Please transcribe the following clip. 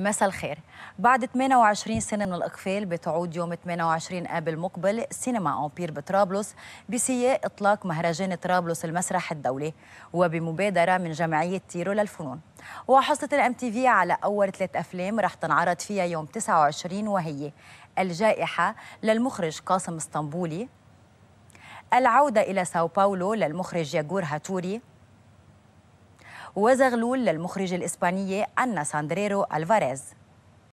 مساء الخير بعد 28 سنة من الإقفال بتعود يوم 28 آب المقبل سينما أمبير بطرابلس بسياق إطلاق مهرجان طرابلس المسرح الدولي وبمبادرة من جمعية تيرو للفنون وحصلت الام تي في على أول ثلاث أفلام رح تنعرض فيها يوم 29 وهي الجائحة للمخرج قاسم اسطنبولي العودة إلى ساو باولو للمخرج ياغور هاتوري وزغلول للمخرجة الإسبانية أنا ساندريرو ألفاريز